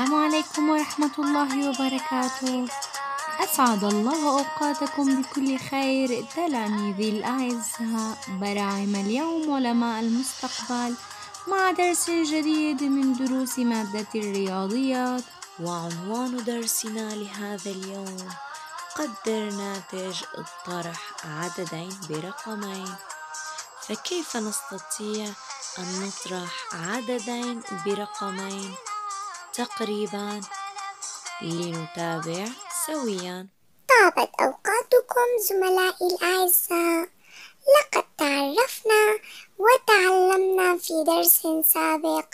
السلام عليكم ورحمة الله وبركاته أسعد الله أوقاتكم بكل خير تلاميذي الأعزاء براعم اليوم علماء المستقبل مع درس جديد من دروس مادة الرياضيات وعنوان درسنا لهذا اليوم قدر ناتج الطرح عددين برقمين فكيف نستطيع أن نطرح عددين برقمين تقريبا لنتابع سويا طابت أوقاتكم زملائي الأعزاء لقد تعرفنا وتعلمنا في درس سابق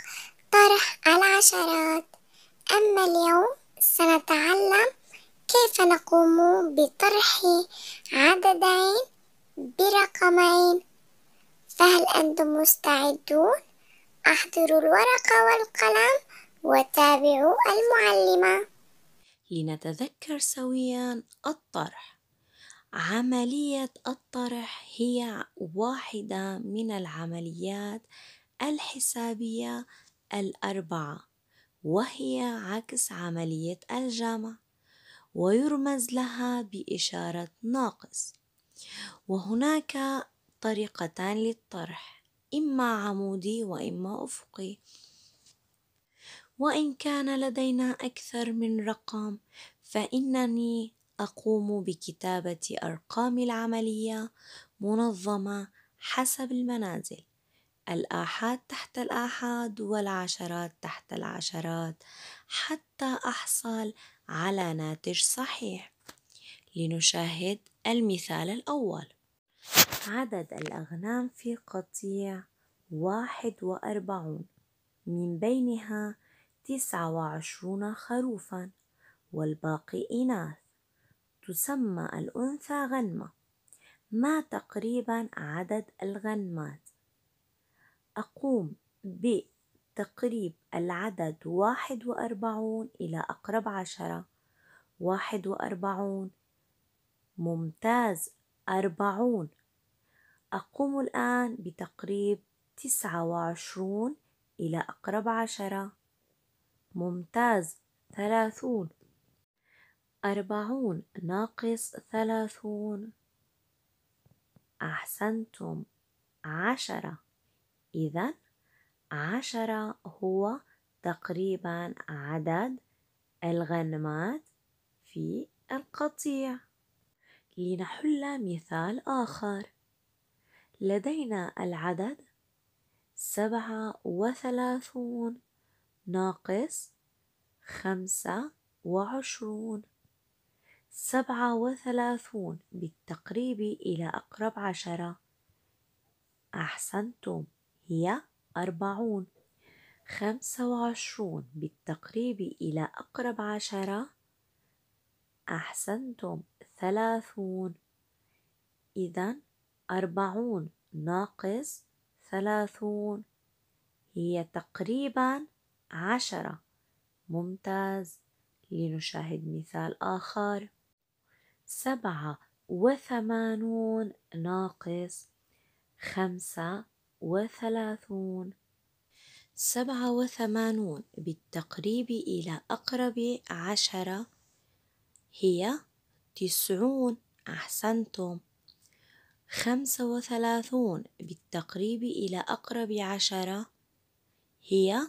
طرح العشرات أما اليوم سنتعلم كيف نقوم بطرح عددين برقمين فهل أنتم مستعدون؟ احضروا الورقة والقلم وتابعوا المعلمة لنتذكر سويا الطرح عملية الطرح هي واحدة من العمليات الحسابية الأربعة وهي عكس عملية الجمع ويرمز لها بإشارة ناقص وهناك طريقتان للطرح إما عمودي وإما أفقي وان كان لدينا اكثر من رقم فانني اقوم بكتابه ارقام العمليه منظمه حسب المنازل الآحاد تحت الآحاد والعشرات تحت العشرات حتى أحصل على ناتج صحيح لنشاهد المثال الأول عدد الأغنام في قطيع واحد وأربعون من بينها تسعة وعشرون خروفا والباقي إناث تسمى الأنثى غنمة ما تقريبا عدد الغنمات أقوم بتقريب العدد واحد وأربعون إلى أقرب عشرة واحد وأربعون ممتاز أربعون أقوم الآن بتقريب تسعة وعشرون إلى أقرب عشرة ممتاز ثلاثون أربعون ناقص ثلاثون أحسنتم عشرة إذا عشرة هو تقريبا عدد الغنمات في القطيع لنحل مثال آخر لدينا العدد سبعة وثلاثون ناقص خمسة وعشرون سبعة وثلاثون بالتقريب إلى أقرب عشرة أحسنتم هي أربعون خمسة وعشرون بالتقريب إلى أقرب عشرة أحسنتم ثلاثون إذا أربعون ناقص ثلاثون هي تقريبا عشرة ممتاز لنشاهد مثال آخر سبعة وثمانون ناقص خمسة وثلاثون سبعة وثمانون بالتقريب إلى أقرب عشرة هي تسعون أحسنتم خمسة وثلاثون بالتقريب إلى أقرب عشرة هي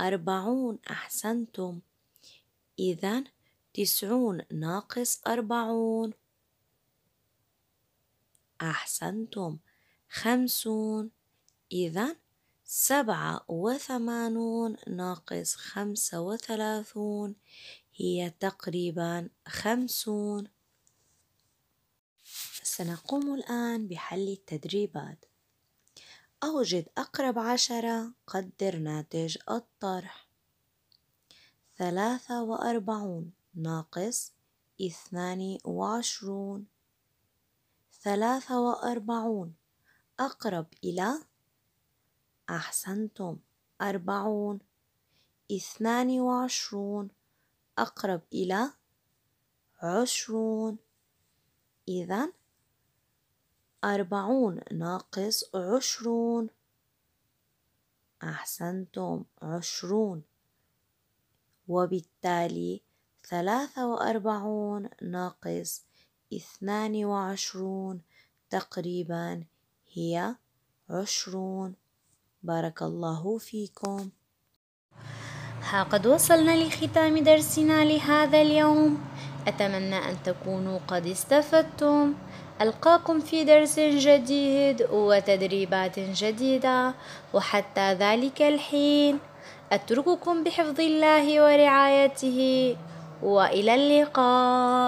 أربعون أحسنتم إذا تسعون ناقص أربعون أحسنتم خمسون إذا سبعة وثمانون ناقص خمسة وثلاثون هي تقريبا خمسون سنقوم الآن بحل التدريبات أوجد أقرب عشرة قدر ناتج الطرح ثلاثة وأربعون ناقص اثنان وعشرون ثلاثة وأربعون أقرب إلى أحسنتم أربعون اثنان وعشرون أقرب إلى عشرون إذن أربعون ناقص عشرون أحسنتم عشرون وبالتالي ثلاثة وأربعون ناقص اثنان وعشرون تقريبا هي عشرون بارك الله فيكم ها قد وصلنا لختام درسنا لهذا اليوم أتمنى أن تكونوا قد استفدتم ألقاكم في درس جديد وتدريبات جديدة وحتى ذلك الحين أترككم بحفظ الله ورعايته وإلى اللقاء